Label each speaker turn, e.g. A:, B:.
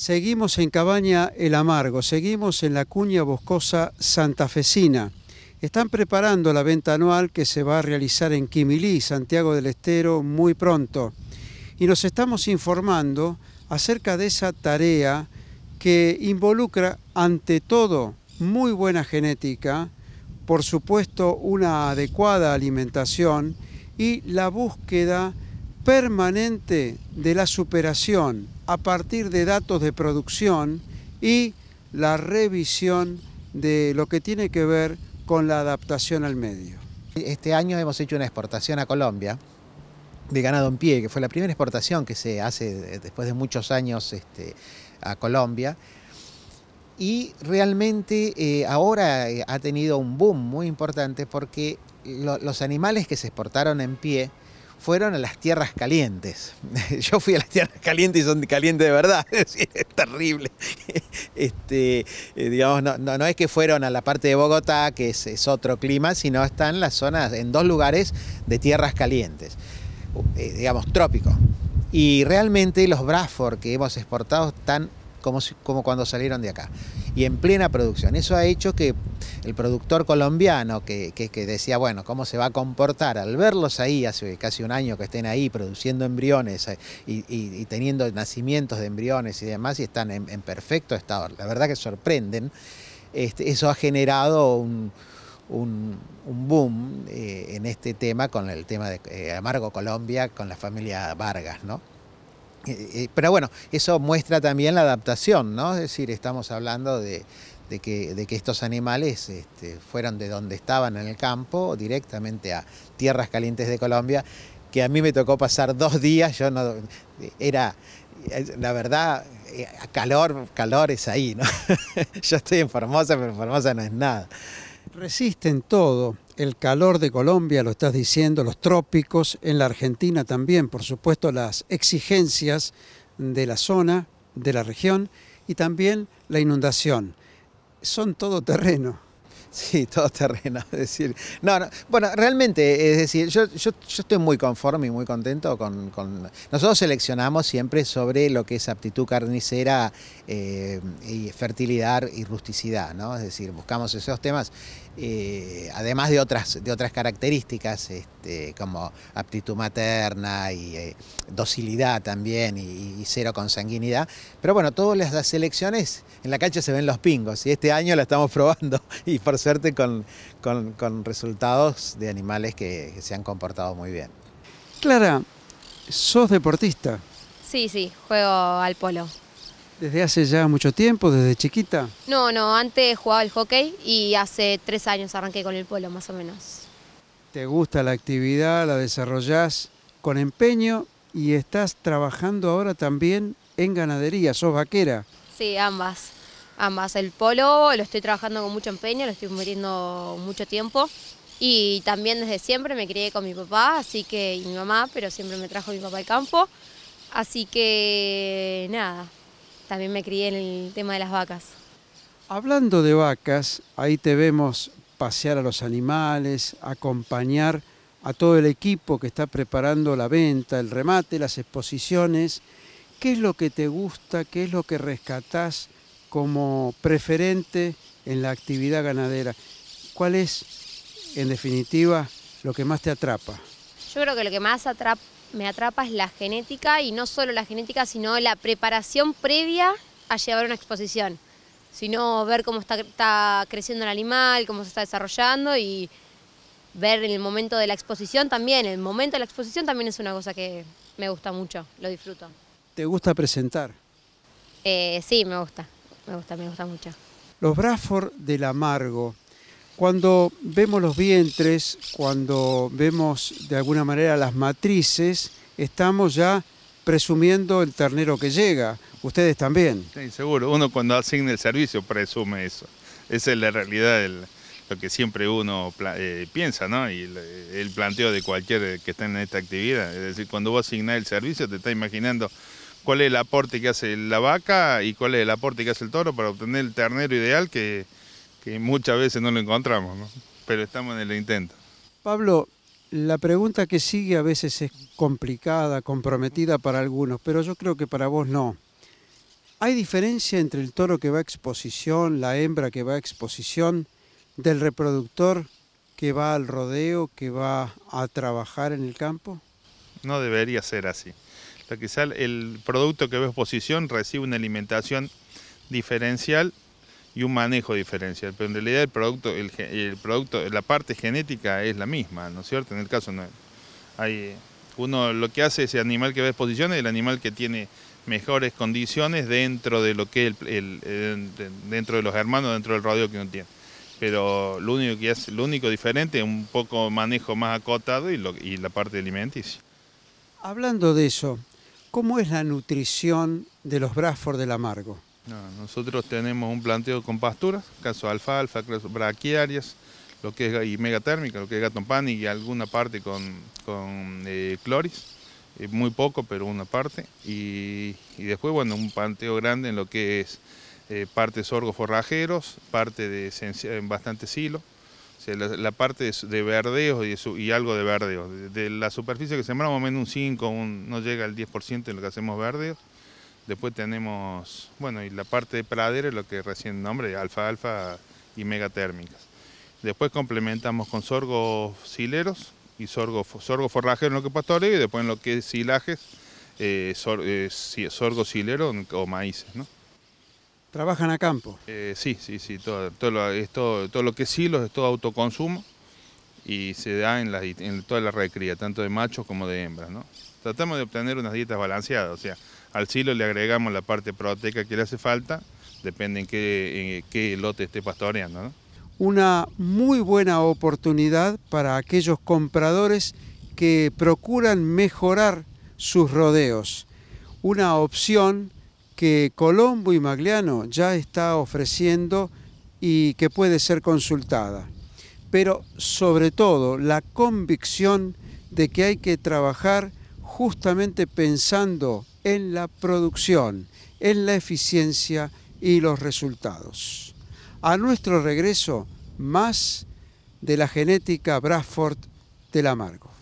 A: Seguimos en Cabaña El Amargo, seguimos en la cuña boscosa santafesina. Están preparando la venta anual que se va a realizar en Quimilí, Santiago del Estero, muy pronto. Y nos estamos informando acerca de esa tarea que involucra, ante todo, muy buena genética, por supuesto una adecuada alimentación y la búsqueda de permanente de la superación a partir de datos de producción y la revisión de lo que tiene que ver con la adaptación al medio. Este año hemos hecho
B: una exportación a Colombia de ganado en pie, que fue la primera exportación que se hace después de muchos años este, a Colombia. Y realmente eh, ahora eh, ha tenido un boom muy importante porque los animales que se exportaron en pie fueron a las tierras calientes. Yo fui a las tierras calientes y son calientes de verdad, es terrible. Este, eh, digamos, no, es que fueron a la parte de Bogotá, que es, otro clima, sino están las zonas, en dos lugares de tierras calientes, eh, digamos, trópicos. Y realmente los Bradford que hemos exportado están como, cuando salieron de acá, y en plena producción. Eso ha hecho que el productor colombiano que, decía, bueno, ¿cómo se va a comportar? Al verlos ahí, hace casi un año que estén ahí produciendo embriones eh, y, teniendo nacimientos de embriones y demás, y están en, perfecto estado, la verdad que sorprenden, este, eso ha generado un, boom eh, en este tema con el tema de eh, Amargo Colombia, con la familia Vargas, ¿no? Eh, eh, pero bueno, eso muestra también la adaptación, ¿no? Es decir, estamos hablando de, que, estos animales este, fueron de donde estaban en el campo directamente a tierras calientes de Colombia, que a mí me tocó pasar dos días, yo no, era, la verdad, eh, calor, calor es ahí, ¿no? yo estoy en Formosa,
A: pero Formosa no es nada. Resisten todo, el calor de Colombia, lo estás diciendo, los trópicos, en la Argentina también, por supuesto, las exigencias de la zona, de la región y también la inundación. Son todo terreno. Sí, todo terreno, es decir. No, bueno, realmente, es decir,
B: yo, yo, yo, estoy muy conforme y muy contento con, Nosotros seleccionamos siempre sobre lo que es aptitud carnicera, eh, y fertilidad y rusticidad, ¿no? Es decir, buscamos esos temas. Eh, además de otras, de otras características este, como aptitud materna y eh, docilidad también y, cero consanguinidad. Pero bueno, todas las selecciones en la cancha se ven los pingos y este año la estamos probando y por suerte con, con, resultados de animales que se han
A: comportado muy bien. Clara, sos deportista.
C: Sí, sí, juego al polo.
A: ¿Desde hace ya mucho tiempo, desde chiquita?
C: No, no, antes jugaba al hockey y hace tres años arranqué con el polo, más o menos.
A: ¿Te gusta la actividad, la desarrollás con empeño y estás trabajando ahora también en ganadería, sos vaquera?
C: Sí, ambas, ambas. El polo lo estoy trabajando con mucho empeño, lo estoy muriendo mucho tiempo y también desde siempre me crié con mi papá así que, y mi mamá, pero siempre me trajo mi papá al campo, así que nada, también me crié en el tema de las vacas.
A: Hablando de vacas, ahí te vemos pasear a los animales, acompañar a todo el equipo que está preparando la venta, el remate, las exposiciones. ¿Qué es lo que te gusta? ¿Qué es lo que rescatás como preferente en la actividad ganadera? ¿Cuál es, en definitiva, lo que más te atrapa?
C: Yo creo que lo que más atrapa me atrapa es la genética y no solo la genética, sino la preparación previa a llevar una exposición, sino ver cómo está, creciendo el animal, cómo se está desarrollando y ver en el momento de la exposición también. El momento de la exposición también es una cosa que me gusta mucho, lo disfruto.
A: ¿Te gusta presentar?
C: Eh, sí, me gusta, me gusta, me gusta mucho.
A: Los Bradford del Amargo, cuando vemos los vientres, cuando vemos de alguna manera las matrices, estamos ya presumiendo el ternero que llega. Ustedes también.
D: Sí, seguro. Uno cuando asigna el servicio presume eso. Esa es la realidad, de lo que siempre uno eh, piensa, ¿no? Y el, planteo de cualquier eh, que está en esta actividad. Es decir, cuando vos asignás el servicio, te estás imaginando cuál es el aporte que hace la vaca y cuál es el aporte que hace el toro para obtener el ternero ideal que que muchas veces no lo encontramos, pero estamos en el intento.
A: Pablo, la pregunta que sigue a veces es complicada, comprometida para algunos, pero yo creo que para vos no. ¿Hay diferencia entre el toro que va a exposición, la hembra que va a exposición, del reproductor que va al rodeo, que va a trabajar en el campo?
D: No debería ser así. Quizá el producto que va a exposición recibe una alimentación diferencial y un manejo diferencial, pero en realidad el producto, el, producto, la parte genética es la misma, ¿no es cierto? En el caso no hay uno lo que hace es el animal que va a exposiciones, el animal que tiene mejores condiciones dentro de lo que dentro de los hermanos, dentro del rodeo que uno tiene. Pero lo único que lo único diferente es un poco manejo más acotado y, la parte alimenticia.
A: Hablando de eso, ¿cómo es la nutrición de los Brasford del Amargo?
D: nosotros tenemos un planteo con pasturas, caso alfalfa, caso braquiarias, lo que es y megatérmica, lo que es pan y alguna parte con, eh, cloris, eh, muy poco, pero una parte. Y, después, bueno, un planteo grande en lo que es eh, parte sorgo forrajeros, parte de bastante silo, la, parte de, verdeos verdeo y, algo de verdeo. De, la superficie que sembramos, menos un 5, no llega al 10% en lo que hacemos verdeos. Después tenemos, bueno, y la parte de pradera lo que recién nombré, alfa-alfa y mega megatérmicas. Después complementamos con sorgos sileros y sorgo, sorgo forrajero en lo que pastoreo y después en lo que es silajes, eh, eh sorgo silero o maíces, ¿no?
A: ¿Trabajan a campo?
D: Eh, sí, sí, sí, todo, todo, lo, todo, lo que es silos es todo autoconsumo y se da en, en toda la recría, tanto de machos como de hembras, ¿no? Tratamos de obtener unas dietas balanceadas, o sea, al silo le agregamos la parte proteica que le hace falta, depende en qué, lote esté pastoreando.
A: Una muy buena oportunidad para aquellos compradores que procuran mejorar sus rodeos. Una opción que Colombo y Magliano ya está ofreciendo y que puede ser consultada. Pero sobre todo la convicción de que hay que trabajar justamente pensando en la producción, en la eficiencia y los resultados. A nuestro regreso, más de la genética Bradford del amargo.